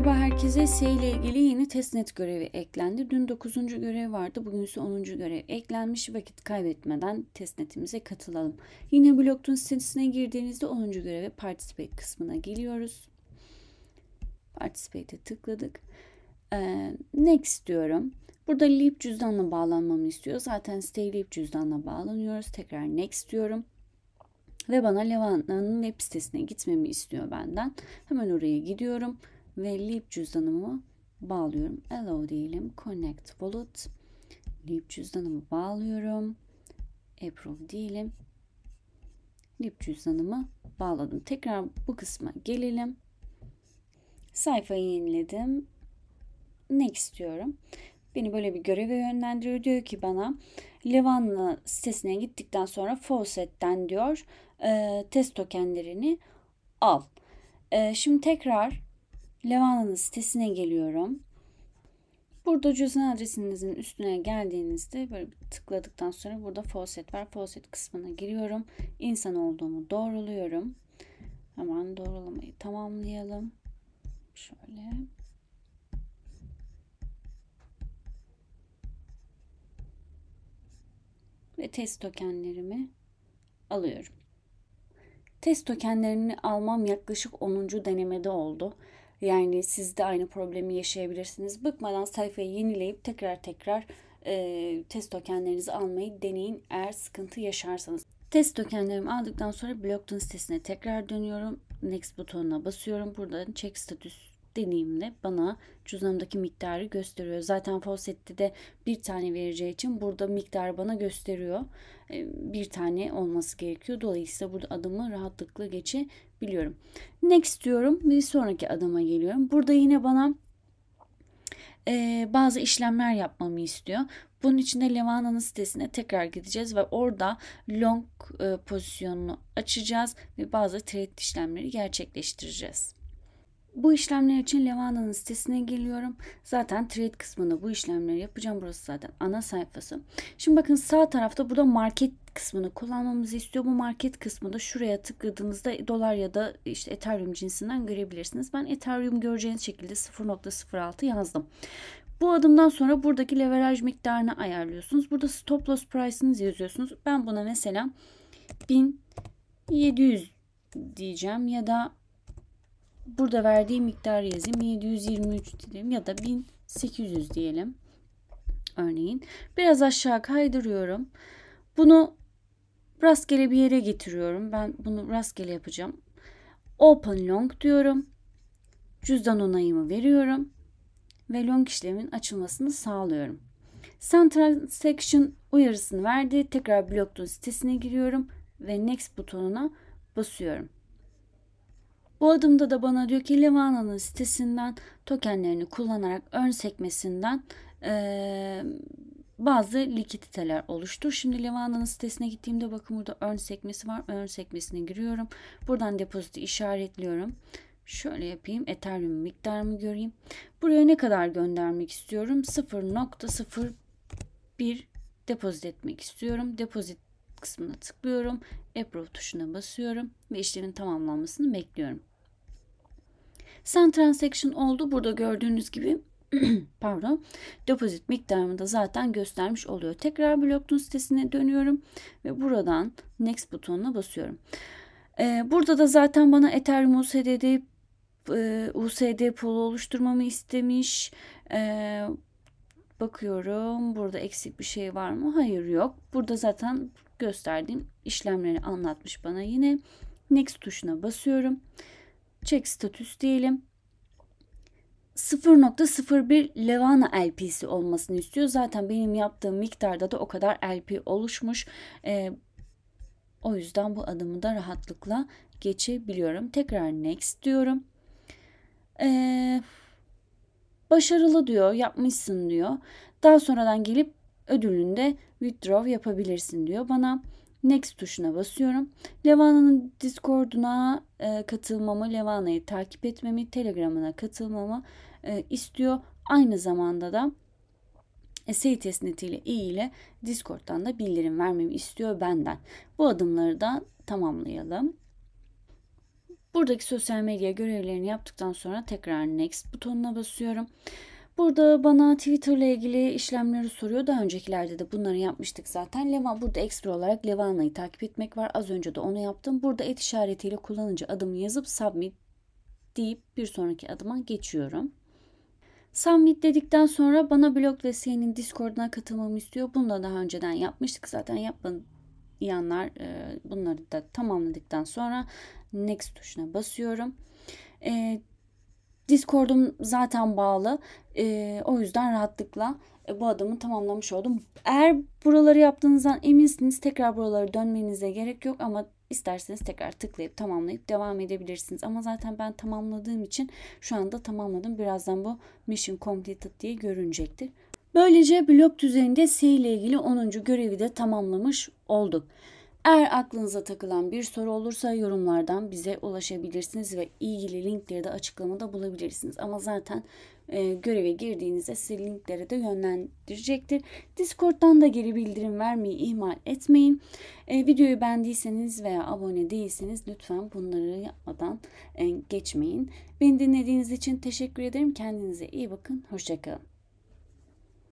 Merhaba herkese. S ile ilgili yeni testnet görevi eklendi. Dün 9. görev vardı. Bugün ise 10. görev eklenmiş. Vakit kaybetmeden testnetimize katılalım. Yine Blockton sitesine girdiğinizde 10. göreve Participate kısmına geliyoruz. Participate'e tıkladık. Ee, next diyorum. Burada Leap cüzdanla bağlanmamı istiyor. Zaten Stay Leap cüzdanla bağlanıyoruz. Tekrar Next diyorum ve bana Levan'ın web sitesine gitmemi istiyor benden. Hemen oraya gidiyorum ve lib cüzdanımı bağlıyorum. Allow diyelim. Connect Wallet. Lib cüzdanımı bağlıyorum. Approve diyelim. Lib cüzdanımı bağladım. Tekrar bu kısma gelelim. Sayfayı yeniledim. Next diyorum. Beni böyle bir göreve yönlendiriyor. Diyor ki bana Levan'la sitesine gittikten sonra Fawcett'ten diyor e, test tokenlerini al. E, şimdi tekrar Levana'nın sitesine geliyorum. Burada cüzdan adresinizin üstüne geldiğinizde böyle tıkladıktan sonra burada faucet var. Faucet kısmına giriyorum. İnsan olduğumu doğruluyorum. Hemen doğrulamayı tamamlayalım. Şöyle. Ve test tokenlerimi alıyorum. Test tokenlerini almam yaklaşık 10. denemede oldu. Yani siz de aynı problemi yaşayabilirsiniz. Bıkmadan sayfayı yenileyip tekrar tekrar e, test tokenlerinizi almayı deneyin eğer sıkıntı yaşarsanız. Test tokenlerimi aldıktan sonra Blockton sitesine tekrar dönüyorum. Next butonuna basıyorum. Buradan check status deneyimle bana cüzdanımdaki miktarı gösteriyor. Zaten Fawcett'te de bir tane vereceği için burada miktar bana gösteriyor. Ee, bir tane olması gerekiyor. Dolayısıyla burada adımı rahatlıkla geçebiliyorum. Next diyorum. Bir sonraki adama geliyorum. Burada yine bana e, bazı işlemler yapmamı istiyor. Bunun için de Levana'nın sitesine tekrar gideceğiz ve orada long e, pozisyonunu açacağız ve bazı trade işlemleri gerçekleştireceğiz. Bu işlemler için Levanda'nın sitesine geliyorum. Zaten trade kısmında bu işlemleri yapacağım. Burası zaten ana sayfası. Şimdi bakın sağ tarafta burada market kısmını kullanmamızı istiyor. Bu market kısmında şuraya tıkladığınızda dolar ya da işte Ethereum cinsinden görebilirsiniz. Ben Ethereum göreceğiniz şekilde 0.06 yazdım. Bu adımdan sonra buradaki leveraj miktarını ayarlıyorsunuz. Burada stop loss price'ınızı yazıyorsunuz. Ben buna mesela 1700 diyeceğim ya da burada verdiği miktar yazayım. 723 diyelim ya da 1800 diyelim. Örneğin biraz aşağı kaydırıyorum. Bunu rastgele bir yere getiriyorum. Ben bunu rastgele yapacağım. Open long diyorum. Cüzdan onayımı veriyorum ve long işlemin açılmasını sağlıyorum. Send transaction uyarısını verdi. Tekrar Blockdon sitesine giriyorum ve next butonuna basıyorum. Bu adımda da bana diyor ki Livana'nın sitesinden tokenlerini kullanarak ön sekmesinden e, bazı likiditeler oluştu. Şimdi Livana'nın sitesine gittiğimde bakın burada ön sekmesi var. Ön sekmesine giriyorum. Buradan depoziti işaretliyorum. Şöyle yapayım. Ethereum miktarımı göreyim. Buraya ne kadar göndermek istiyorum? 0.01 depozit etmek istiyorum. Depozit kısmına tıklıyorum. Approve tuşuna basıyorum ve işlemin tamamlanmasını bekliyorum. Send transaction oldu. Burada gördüğünüz gibi pardon deposit miktarımı da zaten göstermiş oluyor. Tekrar Blockton sitesine dönüyorum ve buradan next butonuna basıyorum. Ee, burada da zaten bana Ethereum USDT e, USD pulu oluşturmamı istemiş. Ee, bakıyorum burada eksik bir şey var mı? Hayır yok. Burada zaten gösterdiğim işlemleri anlatmış bana yine. Next tuşuna basıyorum çek status diyelim. 0.01 Levana LP'si olmasını istiyor. Zaten benim yaptığım miktarda da o kadar LP oluşmuş. Ee, o yüzden bu adımı da rahatlıkla geçebiliyorum. Tekrar next diyorum. Ee, başarılı diyor, yapmışsın diyor. Daha sonradan gelip ödülünde withdraw yapabilirsin diyor bana. Next tuşuna basıyorum. Levana'nın Discord'una e, katılmamı, Levana'yı takip etmemi, Telegram'ına katılmamı e, istiyor. Aynı zamanda da e, SEITES netiyle E ile Discord'dan da bildirim vermemi istiyor benden. Bu adımları da tamamlayalım. Buradaki sosyal medya görevlerini yaptıktan sonra tekrar Next butonuna basıyorum. Burada bana Twitter ilgili işlemleri soruyor. Daha öncekilerde de bunları yapmıştık zaten. Levan burada ekstra olarak Levana'yı takip etmek var. Az önce de onu yaptım. Burada et işaretiyle kullanıcı adımı yazıp submit deyip bir sonraki adıma geçiyorum. Submit dedikten sonra bana blog ve senin Discord'una katılmamı istiyor. Bunu da daha önceden yapmıştık. Zaten yapmayanlar e, bunları da tamamladıktan sonra next tuşuna basıyorum. E, Discord'um zaten bağlı. E, o yüzden rahatlıkla e, bu adımı tamamlamış oldum. Eğer buraları yaptığınızdan eminsiniz tekrar buralara dönmenize gerek yok ama isterseniz tekrar tıklayıp tamamlayıp devam edebilirsiniz. Ama zaten ben tamamladığım için şu anda tamamladım. Birazdan bu mission completed diye görünecektir. Böylece blok düzeninde C ile ilgili 10. görevi de tamamlamış olduk. Eğer aklınıza takılan bir soru olursa yorumlardan bize ulaşabilirsiniz ve ilgili linkleri de açıklamada bulabilirsiniz. Ama zaten e, göreve girdiğinizde sizi linklere de yönlendirecektir. Discord'dan da geri bildirim vermeyi ihmal etmeyin. E, videoyu beğendiyseniz veya abone değilseniz lütfen bunları yapmadan e, geçmeyin. Beni dinlediğiniz için teşekkür ederim. Kendinize iyi bakın. Hoşçakalın.